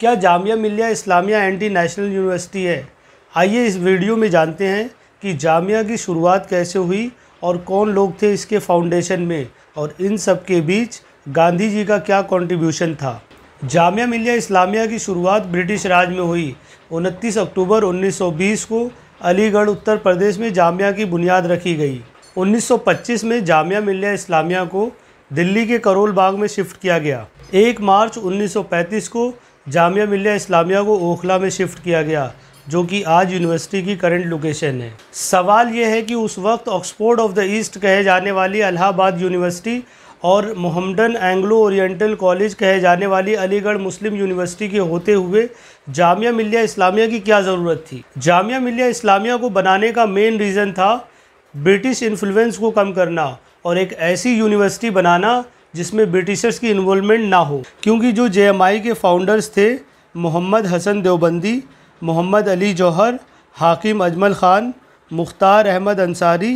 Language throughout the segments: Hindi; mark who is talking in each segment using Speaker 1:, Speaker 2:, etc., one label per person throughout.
Speaker 1: क्या Jamia Millia Islamia anti national university है आइए इस वीडियो में जानते हैं कि जामिया की शुरुआत कैसे हुई और कौन लोग थे इसके फाउंडेशन में और इन सब के बीच गांधी जी का क्या कंट्रीब्यूशन था जामिया मिलिया इस्लामिया की शुरुआत ब्रिटिश राज में हुई 29 अक्टूबर 1920 को अलीगढ़ उत्तर प्रदेश में जामिया की बुनियाद रखी गई 1925 में जामिया मिलिया इस्लामिया को दिल्ली के करोल बाग में शिफ्ट किया गया 1 मार्च 1935 को जामिया मिल्लिया इस्लामिया को ओखला में शिफ्ट किया गया जो कि आज यूनिवर्सिटी की करंट लोकेशन है सवाल यह है कि उस वक्त ऑक्सफोर्ड ऑफ द ईस्ट कहे जाने वाली अलाहाबाद यूनिवर्सिटी और मोहम्मडन एंग्लो ओरिएंटल कॉलेज कहे जाने वाली अलीगढ़ मुस्लिम यूनिवर्सिटी के होते हुए जामिया मिल्लिया इस्लामिया की क्या ज़रूरत थी जामिया मिल्लिया इस्लामिया को बनाने का मेन रीज़न था ब्रिटिश इन्फ्लुएंस को कम करना और एक ऐसी यूनिवर्सिटी बनाना जिसमें ब्रिटिशर्स की इन्वॉलमेंट ना हो क्योंकि जो जे के फाउंडर्स थे मोहम्मद हसन देवबंदी मोहम्मद अली जौहर हाकिम अजमल ख़ान मुख्तार अहमद अंसारी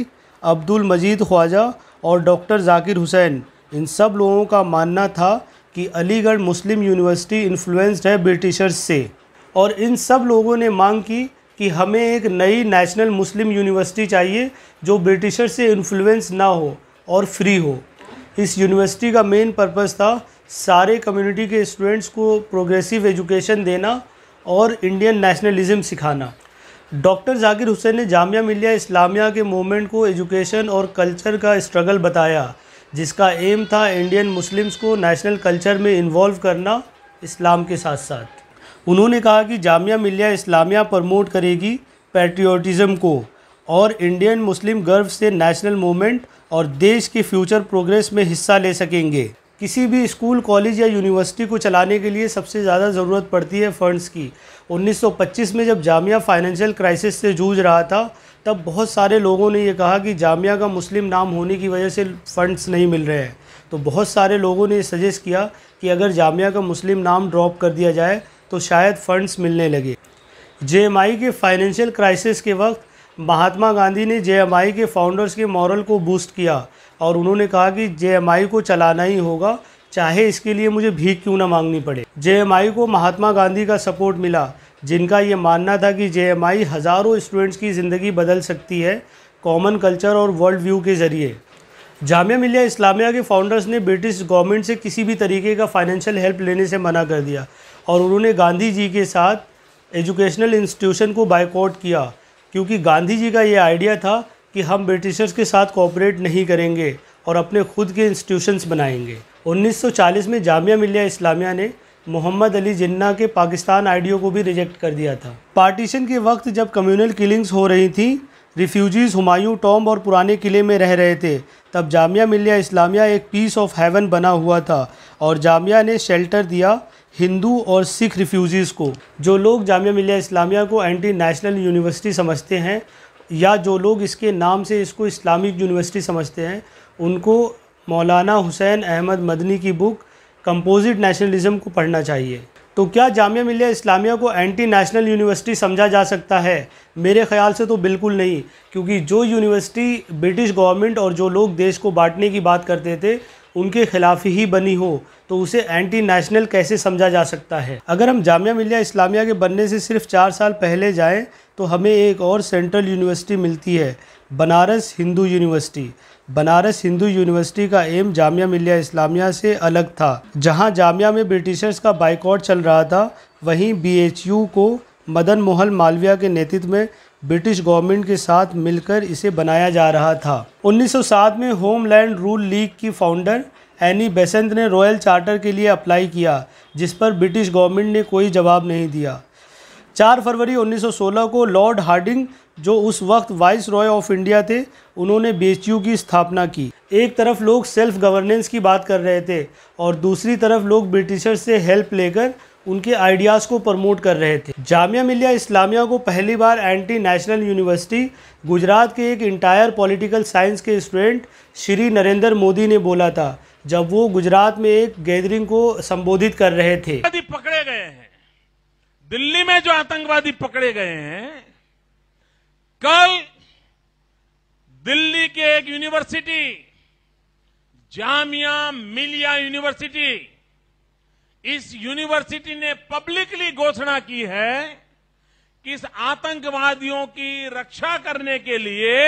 Speaker 1: अब्दुल मजीद ख्वाजा और डॉक्टर जाकिर हुसैन इन सब लोगों का मानना था कि अलीगढ़ मुस्लिम यूनिवर्सिटी इन्फ्लुएंस्ड है ब्रिटिशर्स से और इन सब लोगों ने मांग की कि हमें एक नई नेशनल मुस्लिम यूनिवर्सिटी चाहिए जो ब्रिटिशर्स से इन्फ्लुएंस ना हो और फ्री हो इस यूनिवर्सिटी का मेन पर्पज़ था सारे कम्युनिटी के स्टूडेंट्स को प्रोग्रेसिव एजुकेशन देना और इंडियन नेशनलिज्म सिखाना डॉक्टर जाकिर हुसैन ने जामिया मिलिया इस्लामिया के मूवमेंट को एजुकेशन और कल्चर का स्ट्रगल बताया जिसका एम था इंडियन मुस्लिम्स को नेशनल कल्चर में इन्वॉल्व करना इस्लाम के साथ साथ उन्होंने कहा कि जामिया मिलिया इस्लामिया प्रमोट करेगी पैट्रियाटिज़म को और इंडियन मुस्लिम गर्व से नेशनल मूवमेंट और देश की फ्यूचर प्रोग्रेस में हिस्सा ले सकेंगे किसी भी स्कूल कॉलेज या यूनिवर्सिटी को चलाने के लिए सबसे ज़्यादा ज़रूरत पड़ती है फ़ंड्स की 1925 में जब जामिया फाइनेंशियल क्राइसिस से जूझ रहा था तब बहुत सारे लोगों ने यह कहा कि जामिया का मुस्लिम नाम होने की वजह से फ़ंड्स नहीं मिल रहे हैं तो बहुत सारे लोगों ने सजेस्ट किया कि अगर जामिया का मुस्लिम नाम ड्रॉप कर दिया जाए तो शायद फ़ंड्स मिलने लगे जे के फाइनेंशियल क्राइसिस के वक्त महात्मा गांधी ने जे के फाउंडर्स के मॉरल को बूस्ट किया और उन्होंने कहा कि जे को चलाना ही होगा चाहे इसके लिए मुझे भीख क्यों ना मांगनी पड़े जे को महात्मा गांधी का सपोर्ट मिला जिनका ये मानना था कि जे हज़ारों स्टूडेंट्स की ज़िंदगी बदल सकती है कॉमन कल्चर और वर्ल्ड व्यू के ज़रिए जामिया मिलिया इस्लामिया के फाउंडर्स ने ब्रिटिश गवर्नमेंट से किसी भी तरीके का फाइनेंशियल हेल्प लेने से मना कर दिया और उन्होंने गांधी जी के साथ एजुकेशनल इंस्टीट्यूशन को बाइकआउट किया क्योंकि गांधी जी का ये आइडिया था कि हम ब्रिटिशर्स के साथ कोऑपरेट नहीं करेंगे और अपने खुद के इंस्टीट्यूशंस बनाएंगे 1940 में जामिया मिलिया इस्लामिया ने मोहम्मद अली जिन्ना के पाकिस्तान आइडियो को भी रिजेक्ट कर दिया था पार्टीशन के वक्त जब कम्युनल किलिंग्स हो रही थी रिफ्यूजीज़ हुमायूं टॉम्ब और पुराने किले में रह रहे थे तब जामिया मिलिया इस्लामिया एक पीस ऑफ हेवन बना हुआ था और जामिया ने शेल्टर दिया हिंदू और सिख रिफ्यूज़ीज़ को जो लोग जामिया मिलिया इस्लामिया को एंटी नेशनल यूनिवर्सिटी समझते हैं या जो लोग इसके नाम से इसको इस्लामिक यूनिवर्सिटी समझते हैं उनको मौलाना हुसैन अहमद मदनी की बुक कंपोजिट नेशनलिज्म को पढ़ना चाहिए तो क्या जामिया मिलिया इस्लामिया को एंटी नेशनल यूनिवर्सिटी समझा जा सकता है मेरे ख्याल से तो बिल्कुल नहीं क्योंकि जो यूनिवर्सिटी ब्रिटिश गवर्नमेंट और जो लोग देश को बांटने की बात करते थे उनके खिलाफ ही बनी हो तो उसे एंटी नेशनल कैसे समझा जा सकता है अगर हम जामिया मिलिया इस्लामिया के बनने से सिर्फ चार साल पहले जाएं तो हमें एक और सेंट्रल यूनिवर्सिटी मिलती है बनारस हिंदू यूनिवर्सिटी बनारस हिंदू यूनिवर्सिटी का एम जामिया मिलिया इस्लामिया से अलग था जहाँ जामिया में ब्रिटिशर्स का बाइकआउट चल रहा था वहीं बी को मदन मोहन मालविया के नेतृत्व में ब्रिटिश गवर्नमेंट के साथ मिलकर इसे बनाया जा रहा था 1907 में होमलैंड रूल लीग की फाउंडर एनी बेसेंट ने रॉयल चार्टर के लिए अप्लाई किया जिस पर ब्रिटिश गवर्नमेंट ने कोई जवाब नहीं दिया 4 फरवरी 1916 को लॉर्ड हार्डिंग जो उस वक्त वाइस रॉय ऑफ इंडिया थे उन्होंने बी की स्थापना की एक तरफ लोग सेल्फ गवर्नेंस की बात कर रहे थे और दूसरी तरफ लोग ब्रिटिशर्स से हेल्प लेकर उनके आइडियाज़ को प्रमोट कर रहे थे जामिया मिलिया इस्लामिया को पहली बार एंटी नेशनल यूनिवर्सिटी गुजरात के एक इंटायर पॉलिटिकल साइंस के स्टूडेंट श्री नरेंद्र मोदी ने बोला था जब वो गुजरात में एक गैदरिंग को संबोधित कर रहे थे
Speaker 2: पकड़े गए हैं दिल्ली में जो आतंकवादी पकड़े गए हैं कल दिल्ली के एक यूनिवर्सिटी जामिया मिलिया यूनिवर्सिटी इस यूनिवर्सिटी ने पब्लिकली घोषणा की है कि इस आतंकवादियों की रक्षा करने के लिए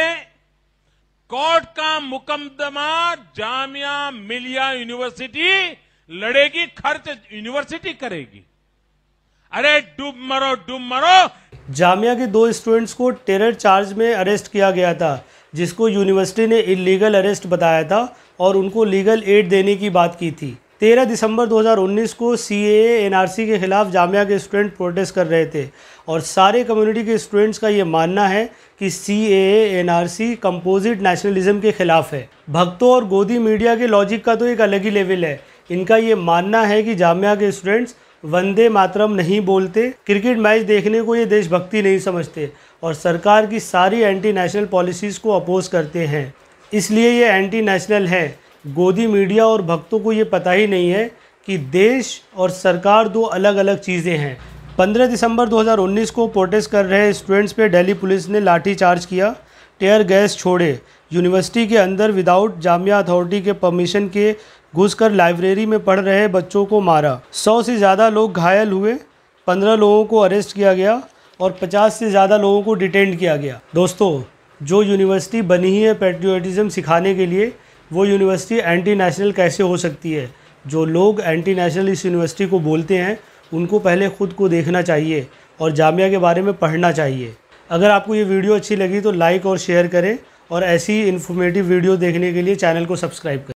Speaker 2: कोर्ट का मुकदमा जामिया मिलिया यूनिवर्सिटी लड़ेगी खर्च यूनिवर्सिटी करेगी अरे डूब मरो डूब मरो
Speaker 1: जामिया के दो स्टूडेंट्स को टेरर चार्ज में अरेस्ट किया गया था जिसको यूनिवर्सिटी ने इलीगल अरेस्ट बताया था और उनको लीगल एड देने की बात की थी तेरह दिसंबर 2019 को सी एनआरसी के ख़िलाफ़ जामिया के स्टूडेंट प्रोटेस्ट कर रहे थे और सारे कम्युनिटी के स्टूडेंट्स का ये मानना है कि सी एनआरसी कंपोजिट नेशनलिज्म के ख़िलाफ़ है भक्तों और गोदी मीडिया के लॉजिक का तो एक अलग ही लेवल है इनका ये मानना है कि जामिया के स्टूडेंट्स वंदे मातरम नहीं बोलते क्रिकेट मैच देखने को ये देशभक्ति नहीं समझते और सरकार की सारी एंटी नेशनल पॉलिसीज़ को अपोज करते हैं इसलिए ये एंटी नेशनल हैं गोदी मीडिया और भक्तों को ये पता ही नहीं है कि देश और सरकार दो अलग अलग चीज़ें हैं 15 दिसंबर 2019 को प्रोटेस्ट कर रहे स्टूडेंट्स पे दिल्ली पुलिस ने लाठी चार्ज किया टेयर गैस छोड़े यूनिवर्सिटी के अंदर विदाउट जामिया अथॉरिटी के परमिशन के घुसकर लाइब्रेरी में पढ़ रहे बच्चों को मारा सौ से ज़्यादा लोग घायल हुए पंद्रह लोगों को अरेस्ट किया गया और पचास से ज़्यादा लोगों को डिटेंड किया गया दोस्तों जो यूनिवर्सिटी बनी ही है पेट्रियाटिज़म सिखाने के लिए वो यूनिवर्सिटी एंटी नेशनल कैसे हो सकती है जो लोग एंटी नेशनल इस यूनिवर्सिटी को बोलते हैं उनको पहले ख़ुद को देखना चाहिए और जामिया के बारे में पढ़ना चाहिए अगर आपको ये वीडियो अच्छी लगी तो लाइक और शेयर करें और ऐसी इन्फॉर्मेटिव वीडियो देखने के लिए चैनल को सब्सक्राइब करें